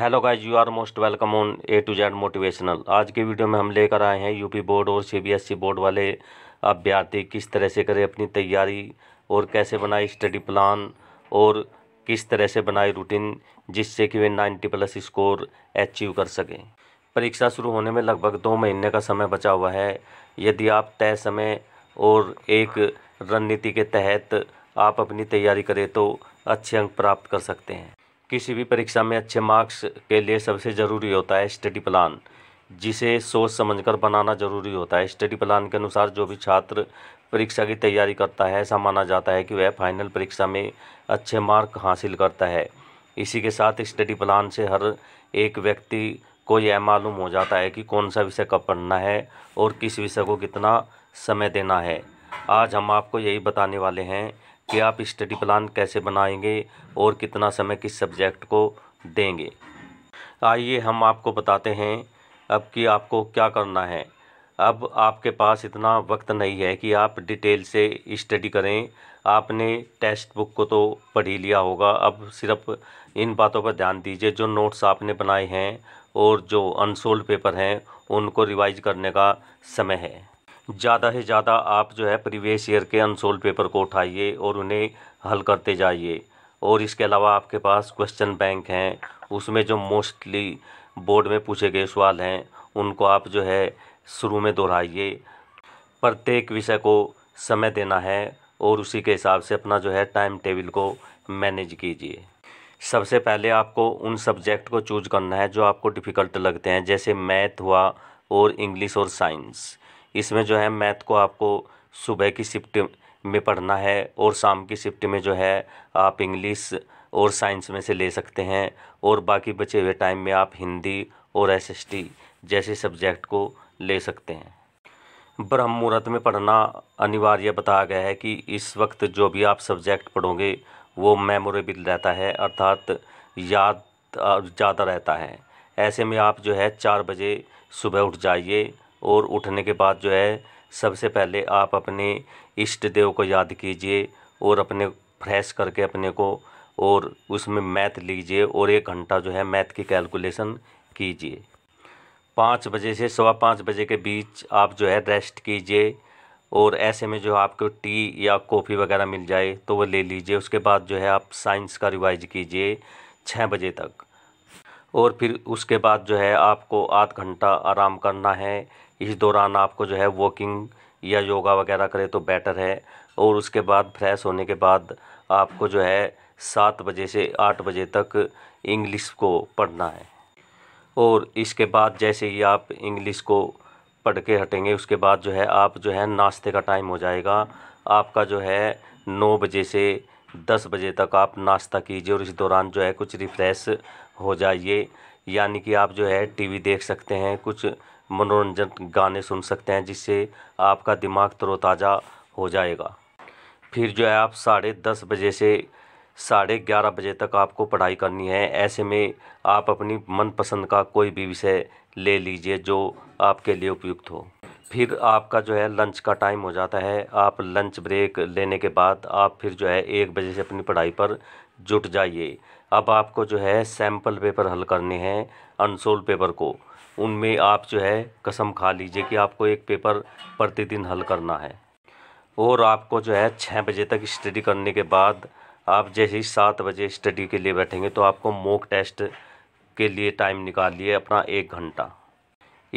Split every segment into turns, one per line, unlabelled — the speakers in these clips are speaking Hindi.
hello guys you are most welcome on A to Z motivational आज के वीडियो में हम लेकर आए हैं यूपी बोर्ड और सीबीएसई बोर्ड e वाले अभ्यर्थी किस तरह से करें अपनी तैयारी और कैसे बनाए स्टडी प्लान और किस तरह से बनाए रूटीन जिससे कि वे 90 प्लस स्कोर अचीव कर सकें परीक्षा शुरू होने में लगभग दो महीने का समय बचा हुआ है यदि आप तय समय और एक रणनीति के तहत आप अपनी तैयारी करें तो अच्छे अंक प्राप्त कर सकते हैं किसी भी परीक्षा में अच्छे मार्क्स के लिए सबसे ज़रूरी होता है स्टडी प्लान जिसे सोच समझकर बनाना जरूरी होता है स्टडी प्लान के अनुसार जो भी छात्र परीक्षा की तैयारी करता है ऐसा माना जाता है कि वह फाइनल परीक्षा में अच्छे मार्क हासिल करता है इसी के साथ स्टडी प्लान से हर एक व्यक्ति को यह मालूम हो जाता है कि कौन सा विषय कब पढ़ना है और किस विषय को कितना समय देना है आज हम आपको यही बताने वाले हैं कि आप स्टडी प्लान कैसे बनाएंगे और कितना समय किस सब्जेक्ट को देंगे आइए हम आपको बताते हैं अब कि आपको क्या करना है अब आपके पास इतना वक्त नहीं है कि आप डिटेल से स्टडी करें आपने टेक्स्ट बुक को तो पढ़ ही लिया होगा अब सिर्फ इन बातों पर ध्यान दीजिए जो नोट्स आपने बनाए हैं और जो अनसोल्ड पेपर हैं उनको रिवाइज करने का समय है ज़्यादा से ज़्यादा आप जो है प्रीवियस ईयर के अनसोल्ड पेपर को उठाइए और उन्हें हल करते जाइए और इसके अलावा आपके पास क्वेश्चन बैंक हैं उसमें जो मोस्टली बोर्ड में पूछे गए सवाल हैं उनको आप जो है शुरू में दोहराइए प्रत्येक विषय को समय देना है और उसी के हिसाब से अपना जो है टाइम टेबल को मैनेज कीजिए सबसे पहले आपको उन सब्जेक्ट को चूज करना है जो आपको डिफ़िकल्ट लगते हैं जैसे मैथ हुआ और इंग्लिश और साइंस इसमें जो है मैथ को आपको सुबह की शिफ्ट में पढ़ना है और शाम की शिफ्ट में जो है आप इंग्लिश और साइंस में से ले सकते हैं और बाकी बचे हुए टाइम में आप हिंदी और एसएसटी जैसे सब्जेक्ट को ले सकते हैं ब्रह्म मुहूर्त में पढ़ना अनिवार्य बताया गया है कि इस वक्त जो भी आप सब्जेक्ट पढ़ोगे वो मेमोरेबल रहता है अर्थात याद ज़्यादा रहता है ऐसे में आप जो है चार बजे सुबह उठ जाइए और उठने के बाद जो है सबसे पहले आप अपने इष्ट देव को याद कीजिए और अपने फ्रेश करके अपने को और उसमें मैथ लीजिए और एक घंटा जो है मैथ की कैलकुलेशन कीजिए पाँच बजे से सवा पाँच बजे के बीच आप जो है रेस्ट कीजिए और ऐसे में जो आपको टी या कॉफ़ी वगैरह मिल जाए तो वो ले लीजिए उसके बाद जो है आप साइंस का रिवाइज कीजिए छः बजे तक और फिर उसके बाद जो है आपको आध घंटा आराम करना है इस दौरान आपको जो है वॉकिंग या योगा वगैरह करें तो बेटर है और उसके बाद फ्रेश होने के बाद आपको जो है सात बजे से आठ बजे तक इंग्लिश को पढ़ना है और इसके बाद जैसे ही आप इंग्लिश को पढ़ के हटेंगे उसके बाद जो है आप जो है नाश्ते का टाइम हो जाएगा आपका जो है नौ बजे से दस बजे तक आप नाश्ता कीजिए और इस दौरान जो है कुछ रिफ़्रेश हो जाइए यानी कि आप जो है टीवी देख सकते हैं कुछ मनोरंजन गाने सुन सकते हैं जिससे आपका दिमाग तरोताज़ा हो जाएगा फिर जो है आप साढ़े दस बजे से साढ़े ग्यारह बजे तक आपको पढ़ाई करनी है ऐसे में आप अपनी मनपसंद का कोई भी विषय ले लीजिए जो आपके लिए उपयुक्त हो फिर आपका जो है लंच का टाइम हो जाता है आप लंच ब्रेक लेने के बाद आप फिर जो है एक बजे से अपनी पढ़ाई पर जुट जाइए अब आपको जो है सैम्पल पेपर हल करने हैं अनसोल्ड पेपर को उनमें आप जो है कसम खा लीजिए कि आपको एक पेपर प्रतिदिन हल करना है और आपको जो है छः बजे तक स्टडी करने के बाद आप जैसे ही सात बजे स्टडी के लिए बैठेंगे तो आपको मॉक टेस्ट के लिए टाइम निकालिए अपना एक घंटा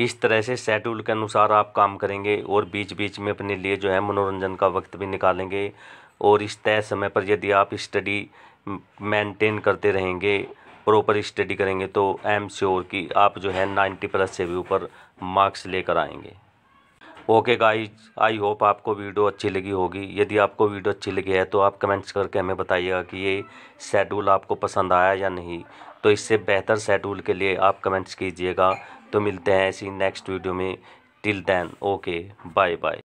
इस तरह से शेड्यूल के अनुसार आप काम करेंगे और बीच बीच में अपने लिए जो है मनोरंजन का वक्त भी निकालेंगे और इस तय समय पर यदि आप स्टडी मेंटेन करते रहेंगे प्रॉपर स्टडी करेंगे तो आई एम श्योर कि आप जो है 90 प्लस से भी ऊपर मार्क्स लेकर आएंगे ओके गाइज आई होप आपको वीडियो अच्छी लगी होगी यदि आपको वीडियो अच्छी लगी है तो आप कमेंट्स करके हमें बताइएगा कि ये शेड्यूल आपको पसंद आया या नहीं तो इससे बेहतर शेड्यूल के लिए आप कमेंट्स कीजिएगा तो मिलते हैं ऐसी नेक्स्ट वीडियो में till then okay bye bye